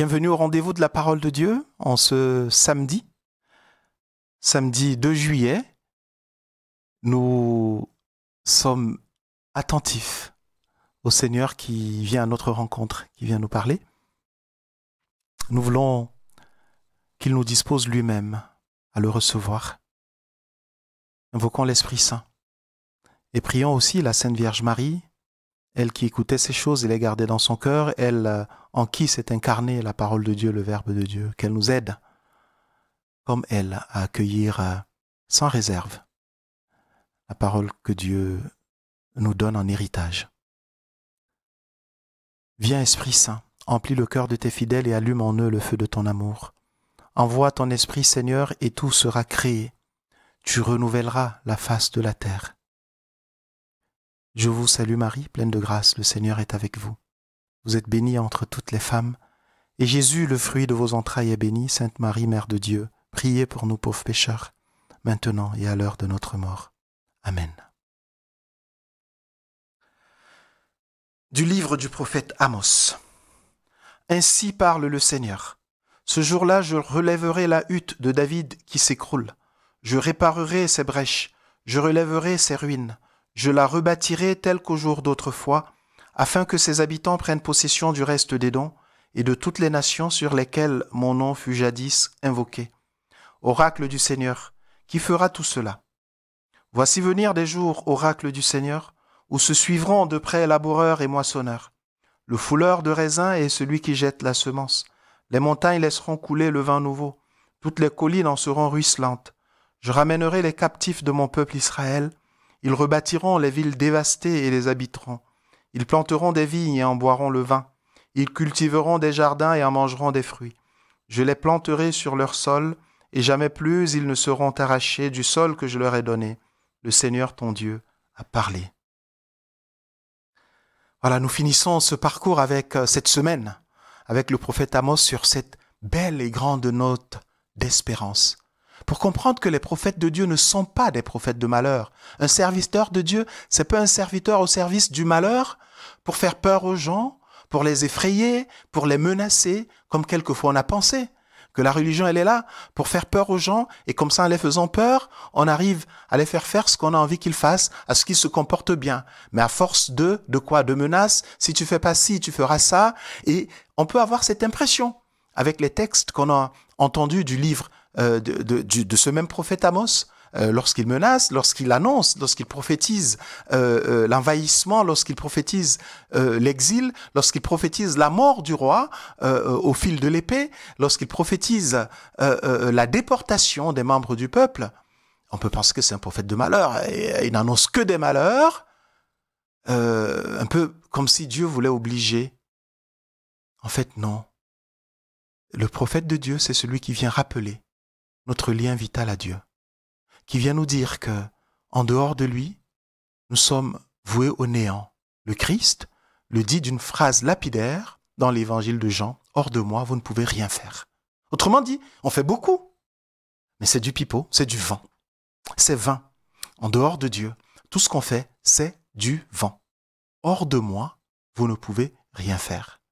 Bienvenue au rendez-vous de la parole de Dieu en ce samedi, samedi 2 juillet. Nous sommes attentifs au Seigneur qui vient à notre rencontre, qui vient nous parler. Nous voulons qu'il nous dispose lui-même à le recevoir. invoquant l'Esprit Saint et prions aussi la Sainte Vierge Marie elle qui écoutait ces choses et les gardait dans son cœur, elle euh, en qui s'est incarnée la parole de Dieu, le Verbe de Dieu, qu'elle nous aide, comme elle, à accueillir euh, sans réserve la parole que Dieu nous donne en héritage. Viens Esprit Saint, emplis le cœur de tes fidèles et allume en eux le feu de ton amour. Envoie ton Esprit Seigneur et tout sera créé. Tu renouvelleras la face de la terre. Je vous salue Marie, pleine de grâce, le Seigneur est avec vous. Vous êtes bénie entre toutes les femmes, et Jésus, le fruit de vos entrailles, est béni. Sainte Marie, Mère de Dieu, priez pour nous pauvres pécheurs, maintenant et à l'heure de notre mort. Amen. Du livre du prophète Amos. Ainsi parle le Seigneur. Ce jour-là, je relèverai la hutte de David qui s'écroule. Je réparerai ses brèches, je relèverai ses ruines je la rebâtirai telle qu'au jour d'autrefois, afin que ses habitants prennent possession du reste des dons et de toutes les nations sur lesquelles mon nom fut jadis invoqué. Oracle du Seigneur, qui fera tout cela Voici venir des jours, oracle du Seigneur, où se suivront de près laboureurs et moissonneurs, le fouleur de raisin est celui qui jette la semence. Les montagnes laisseront couler le vin nouveau, toutes les collines en seront ruisselantes. Je ramènerai les captifs de mon peuple Israël ils rebâtiront les villes dévastées et les habiteront. Ils planteront des vignes et en boiront le vin. Ils cultiveront des jardins et en mangeront des fruits. Je les planterai sur leur sol, et jamais plus ils ne seront arrachés du sol que je leur ai donné. Le Seigneur ton Dieu a parlé. Voilà, nous finissons ce parcours avec euh, cette semaine, avec le prophète Amos sur cette belle et grande note d'espérance pour comprendre que les prophètes de Dieu ne sont pas des prophètes de malheur. Un serviteur de Dieu, c'est pas un serviteur au service du malheur pour faire peur aux gens, pour les effrayer, pour les menacer, comme quelquefois on a pensé que la religion elle est là pour faire peur aux gens et comme ça en les faisant peur, on arrive à les faire faire ce qu'on a envie qu'ils fassent, à ce qu'ils se comportent bien. Mais à force de de quoi de menaces, si tu fais pas ci, tu feras ça et on peut avoir cette impression avec les textes qu'on a entendus du livre euh, de, de, ce même prophète Amos euh, lorsqu'il menace, lorsqu'il annonce, lorsqu'il prophétise euh, l'envahissement, lorsqu'il prophétise l'exil, lorsqu'il prophétise la mort du roi au fil de l'épée, lorsqu'il prophétise la déportation des membres du peuple, on peut penser que c'est un prophète de malheur. Et, il n'annonce que des malheurs, un peu comme si Dieu voulait obliger. En fait, non. Le prophète de Dieu, c'est celui qui vient rappeler notre lien vital à Dieu, qui vient nous dire que, en dehors de lui, nous sommes voués au néant. Le Christ le dit d'une phrase lapidaire dans l'évangile de Jean, Hors de moi, vous ne pouvez rien faire. Autrement dit, on fait beaucoup, mais c'est du pipeau, c'est du vent. C'est vain. En dehors de Dieu, tout ce qu'on fait, c'est du vent. Hors de moi, vous ne pouvez rien faire.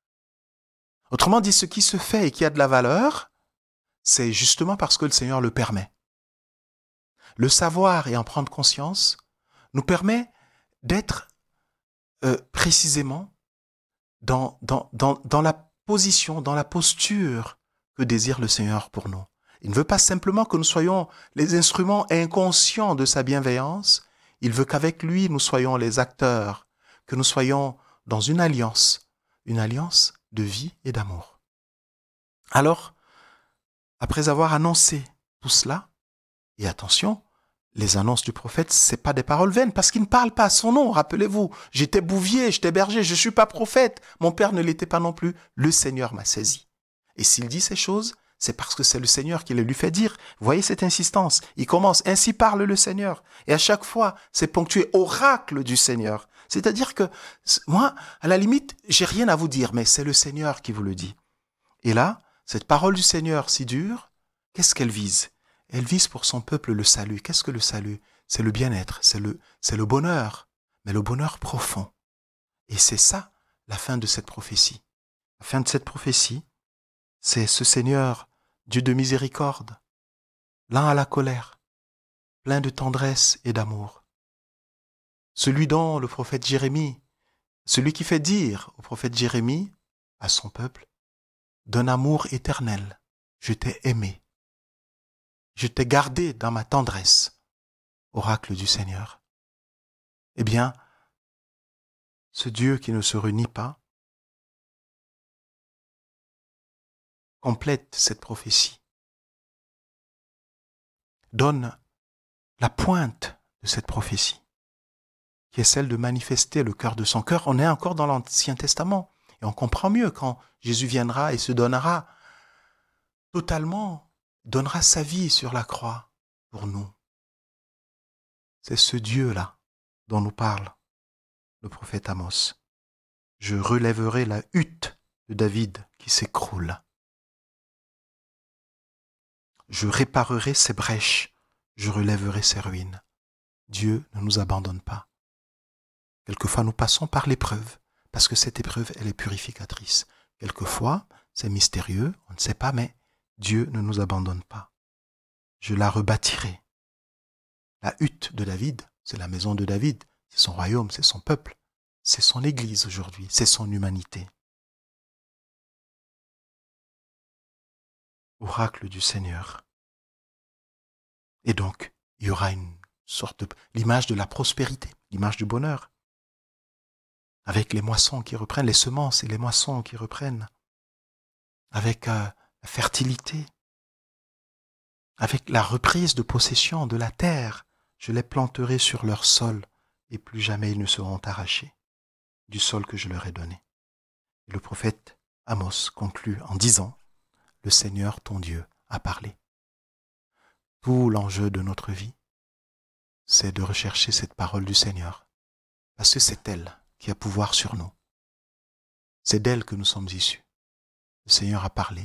Autrement dit, ce qui se fait et qui a de la valeur, c'est justement parce que le Seigneur le permet. Le savoir et en prendre conscience nous permet d'être euh, précisément dans, dans, dans, dans la position, dans la posture que désire le Seigneur pour nous. Il ne veut pas simplement que nous soyons les instruments inconscients de sa bienveillance, il veut qu'avec lui nous soyons les acteurs, que nous soyons dans une alliance, une alliance de vie et d'amour. Alors, après avoir annoncé tout cela, et attention, les annonces du prophète, ce n'est pas des paroles vaines, parce qu'il ne parle pas à son nom, rappelez-vous. J'étais bouvier, j'étais berger, je ne suis pas prophète. Mon père ne l'était pas non plus. Le Seigneur m'a saisi. Et s'il dit ces choses, c'est parce que c'est le Seigneur qui les lui fait dire. Voyez cette insistance. Il commence, ainsi parle le Seigneur. Et à chaque fois, c'est ponctué oracle du Seigneur. C'est-à-dire que, moi, à la limite, j'ai rien à vous dire, mais c'est le Seigneur qui vous le dit. Et là, cette parole du Seigneur si dure, qu'est-ce qu'elle vise Elle vise pour son peuple le salut. Qu'est-ce que le salut C'est le bien-être, c'est le, c'est le bonheur, mais le bonheur profond. Et c'est ça la fin de cette prophétie. La fin de cette prophétie, c'est ce Seigneur, Dieu de miséricorde, l'un à la colère, plein de tendresse et d'amour. Celui dont le prophète Jérémie, celui qui fait dire au prophète Jérémie, à son peuple, d'un amour éternel. Je t'ai aimé. Je t'ai gardé dans ma tendresse, oracle du Seigneur. Eh bien, ce Dieu qui ne se réunit pas complète cette prophétie, donne la pointe de cette prophétie, qui est celle de manifester le cœur de son cœur. On est encore dans l'Ancien Testament. Et on comprend mieux quand Jésus viendra et se donnera totalement, donnera sa vie sur la croix pour nous. C'est ce Dieu-là dont nous parle le prophète Amos. Je relèverai la hutte de David qui s'écroule. Je réparerai ses brèches, je relèverai ses ruines. Dieu ne nous abandonne pas. Quelquefois nous passons par l'épreuve, parce que cette épreuve, elle est purificatrice. Quelquefois, c'est mystérieux, on ne sait pas, mais Dieu ne nous abandonne pas. Je la rebâtirai. La hutte de David, c'est la maison de David, c'est son royaume, c'est son peuple, c'est son Église aujourd'hui, c'est son humanité. Oracle du Seigneur. Et donc, il y aura une sorte de... l'image de la prospérité, l'image du bonheur avec les moissons qui reprennent, les semences et les moissons qui reprennent, avec euh, la fertilité, avec la reprise de possession de la terre. Je les planterai sur leur sol, et plus jamais ils ne seront arrachés du sol que je leur ai donné. Et le prophète Amos conclut en disant, Le Seigneur ton Dieu a parlé. Tout l'enjeu de notre vie, c'est de rechercher cette parole du Seigneur, parce que c'est elle qui a pouvoir sur nous. C'est d'elle que nous sommes issus. Le Seigneur a parlé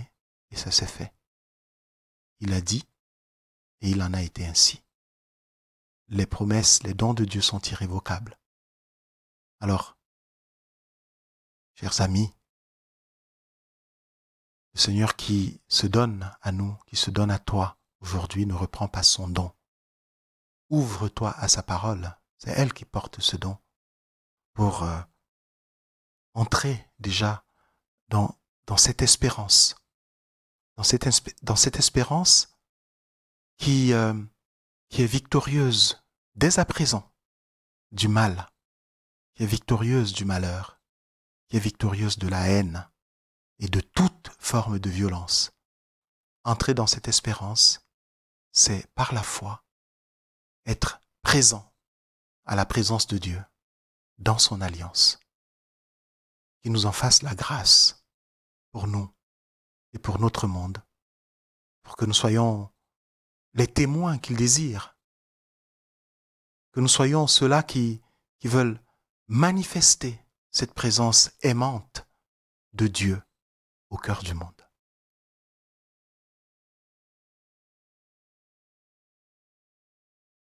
et ça s'est fait. Il a dit et il en a été ainsi. Les promesses, les dons de Dieu sont irrévocables. Alors, chers amis, le Seigneur qui se donne à nous, qui se donne à toi aujourd'hui, ne reprend pas son don. Ouvre-toi à sa parole, c'est elle qui porte ce don pour euh, entrer déjà dans, dans cette espérance, dans cette, dans cette espérance qui, euh, qui est victorieuse dès à présent du mal, qui est victorieuse du malheur, qui est victorieuse de la haine et de toute forme de violence. Entrer dans cette espérance, c'est par la foi être présent à la présence de Dieu dans son alliance. Qu'il nous en fasse la grâce pour nous et pour notre monde, pour que nous soyons les témoins qu'il désire, que nous soyons ceux-là qui, qui veulent manifester cette présence aimante de Dieu au cœur du monde.